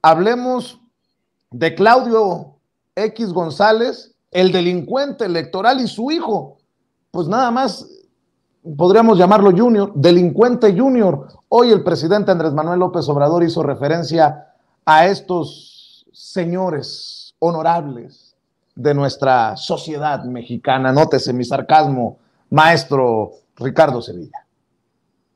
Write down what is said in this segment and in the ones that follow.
Hablemos de Claudio X González, el delincuente electoral y su hijo. Pues nada más podríamos llamarlo junior, delincuente junior. Hoy el presidente Andrés Manuel López Obrador hizo referencia a estos señores honorables de nuestra sociedad mexicana. Nótese mi sarcasmo, maestro Ricardo Sevilla.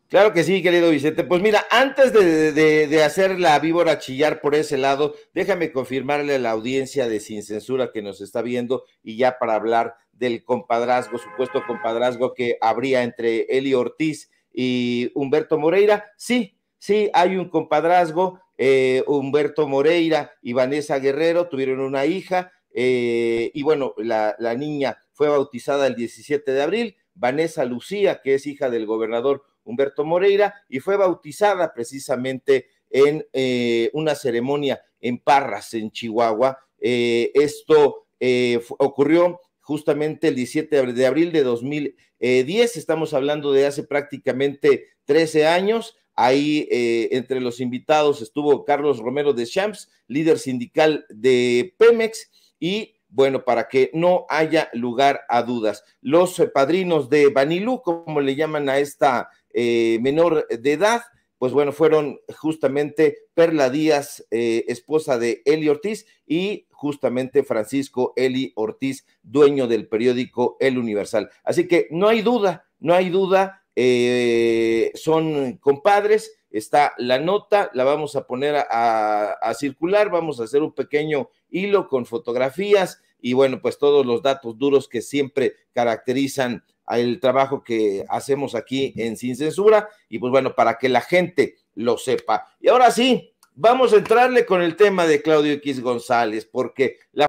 Claro que sí, querido Vicente. Pues mira, antes de, hacer la víbora chillar por ese lado, déjame confirmarle a la audiencia de Sin Censura que nos está viendo y ya para hablar del compadrazgo, supuesto compadrazgo que habría entre Eli Ortiz y Humberto Moreira. Sí, sí, hay un compadrazgo. Eh, Humberto Moreira y Vanessa Guerrero tuvieron una hija eh, y bueno, la, la niña fue bautizada el 17 de abril. Vanessa Lucía, que es hija del gobernador Humberto Moreira, y fue bautizada precisamente en eh, una ceremonia en Parras, en Chihuahua. Eh, esto eh, ocurrió justamente el 17 de abril de 2010, estamos hablando de hace prácticamente 13 años. Ahí entre los invitados estuvo Carlos Romero de Champs, líder sindical de Pemex, y bueno, para que no haya lugar a dudas. Los padrinos de Banilú, como le llaman a esta eh, menor de edad, pues bueno, fueron justamente Perla Díaz, eh, esposa de Eli Ortiz, y justamente Francisco Eli Ortiz, dueño del periódico El Universal. Así que no hay duda, no hay duda, eh, son compadres, está la nota, la vamos a poner a circular, vamos a hacer un pequeño hilo con fotografías y bueno, pues todos los datos duros que siempre caracterizan el trabajo que hacemos aquí en Sin Censura y pues bueno, para que la gente lo sepa. Y ahora sí, vamos a entrarle con el tema de Claudio X González, porque la